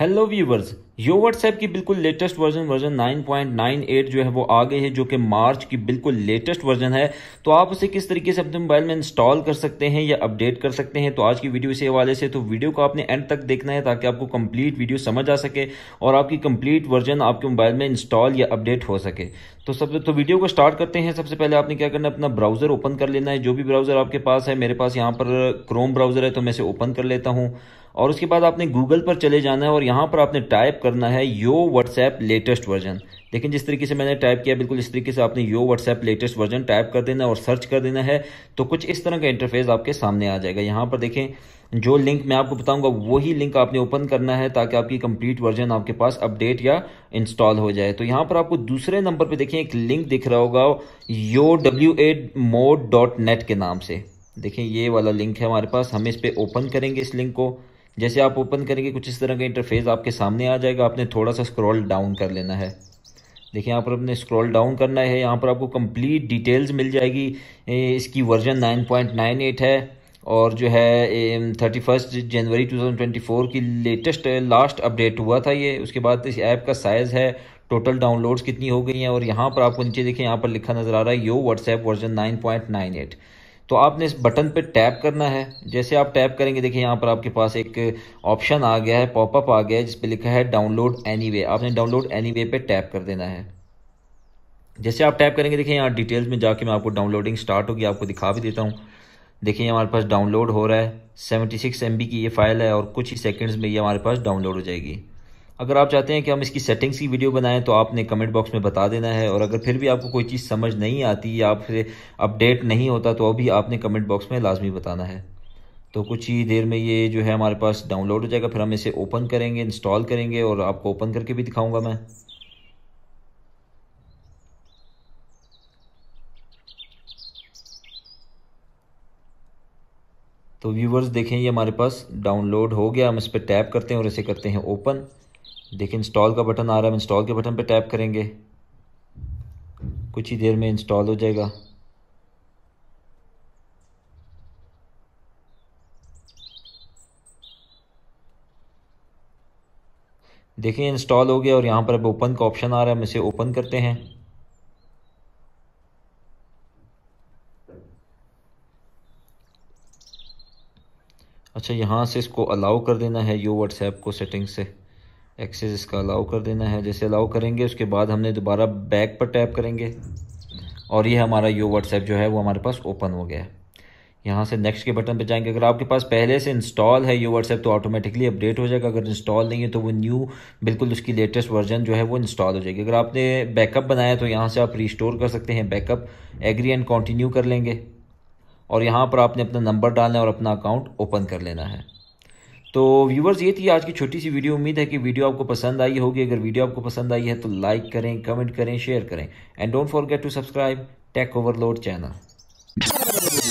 hello viewers यो WhatsApp की बिल्कुल latest version version 9.98 जो है वो आ गई है जो कि मार्च की बिल्कुल लेटेस्ट वर्जन है तो आप उसे किस तरीके से अपने मोबाइल में इंस्टॉल कर सकते हैं या अपडेट कर सकते हैं तो आज की वीडियो इसी हवाले से तो वीडियो को आपने एंड तक देखना है ताकि आपको कंप्लीट वीडियो समझ आ सके और आपकी कंप्लीट वर्जन आपके मोबाइल में इंस्टॉल या अपडेट हो सके तो सबसे तो वीडियो को स्टार्ट करते हैं सबसे पहले आपने क्या करना है अपना ब्राउजर ओपन कर लेना है जो भी ब्राउजर आपके पास है मेरे पास यहाँ पर क्रोम ब्राउजर है तो मैं इसे ओपन कर लेता हूँ और उसके बाद आपने गूगल पर चले जाना है और यहाँ पर आपने टाइप करना है यो व्हाट्सएप लेटेस्ट वर्जन लेकिन जिस तरीके से मैंने टाइप किया बिल्कुल इस तरीके से आपने yo WhatsApp latest version type कर देना है और सर्च कर देना है तो कुछ इस तरह का इंटरफेस आपके सामने आ जाएगा यहाँ पर देखें जो लिंक मैं आपको बताऊंगा वही लिंक आपने ओपन करना है ताकि आपकी कंप्लीट वर्जन आपके पास अपडेट या इंस्टॉल हो जाए तो यहाँ पर आपको दूसरे नंबर पर देखें एक लिंक दिख रहा होगा yo W ad mod dot net के नाम से देखें ये वाला लिंक है हमारे पास हम इस पर ओपन करेंगे इस लिंक को जैसे आप ओपन करेंगे कुछ इस तरह का इंटरफेस आपके सामने आ जाएगा आपने थोड़ा सा स्क्रॉल डाउन कर लेना है देखिए यहाँ पर आपने स्क्रॉल डाउन करना है यहाँ पर आपको कंप्लीट डिटेल्स मिल जाएगी इसकी वर्जन 9.98 है और जो है थर्टी फर्स्ट जनवरी 2024 की लेटेस्ट लास्ट अपडेट हुआ था ये उसके बाद इस ऐप का साइज़ है टोटल डाउनलोड्स कितनी हो गई हैं और यहाँ पर आपको नीचे देखें यहाँ पर लिखा नज़र आ रहा है यो व्हाट्सएप वर्जन नाइन तो आपने इस बटन पे टैप करना है जैसे आप टैप करेंगे देखिए यहाँ पर आपके पास एक ऑप्शन आ गया है पॉपअप आ गया है जिसपे लिखा है डाउनलोड वे आपने डाउनलोड वे पे टैप कर देना है जैसे आप टैप करेंगे देखिए यहाँ डिटेल्स में जाके मैं आपको डाउनलोडिंग स्टार्ट होगी आपको दिखा भी देता हूँ देखिए हमारे पास डाउनलोड हो रहा है सेवेंटी सिक्स की ये फाइल है और कुछ ही सेकेंड्स में ये हमारे पास डाउनलोड हो जाएगी अगर आप चाहते हैं कि हम इसकी सेटिंग्स की वीडियो बनाएं तो आपने कमेंट बॉक्स में बता देना है और अगर फिर भी आपको कोई चीज़ समझ नहीं आती या आपसे अपडेट नहीं होता तो अभी आपने कमेंट बॉक्स में लाजमी बताना है तो कुछ ही देर में ये जो है हमारे पास डाउनलोड हो जाएगा फिर हम इसे ओपन करेंगे इंस्टॉल करेंगे और आपको ओपन करके भी दिखाऊँगा मैं तो व्यूवर्स देखें ये हमारे पास डाउनलोड हो गया हम इस पर टैप करते हैं और इसे करते हैं ओपन देखिए इंस्टॉल का बटन आ रहा है इंस्टॉल के बटन पे टैप करेंगे कुछ ही देर में इंस्टॉल हो जाएगा देखिए इंस्टॉल हो गया और यहाँ पर अब ओपन का ऑप्शन आ रहा है हम इसे ओपन करते हैं अच्छा यहाँ से इसको अलाउ कर देना है यो व्हाट्सएप को सेटिंग से एक्सेस इसका अलाउ कर देना है जैसे अलाउ करेंगे उसके बाद हमने दोबारा बैक पर टैप करेंगे और ये हमारा यो व्हाट्सएप जो है वो हमारे पास ओपन हो गया है यहाँ से नेक्स्ट के बटन पे जाएंगे अगर आपके पास पहले से इंस्टॉल है यो व्हाट्सएप तो ऑटोमेटिकली अपडेट हो जाएगा अगर इंस्टॉल नहीं है तो वो न्यू बिल्कुल उसकी लेटेस्ट वर्जन जो है वो इंस्टॉल हो जाएगी अगर आपने बैकअप बनाया तो यहाँ से आप रिस्टोर कर सकते हैं बैकअप एग्री एंड कंटिन्यू कर लेंगे और यहाँ पर आपने अपना नंबर डालना है और अपना अकाउंट ओपन कर लेना है तो व्यूवर्स ये थी आज की छोटी सी वीडियो उम्मीद है कि वीडियो आपको पसंद आई होगी अगर वीडियो आपको पसंद आई है तो लाइक करें कमेंट करें शेयर करें and don't forget to subscribe tech overload channel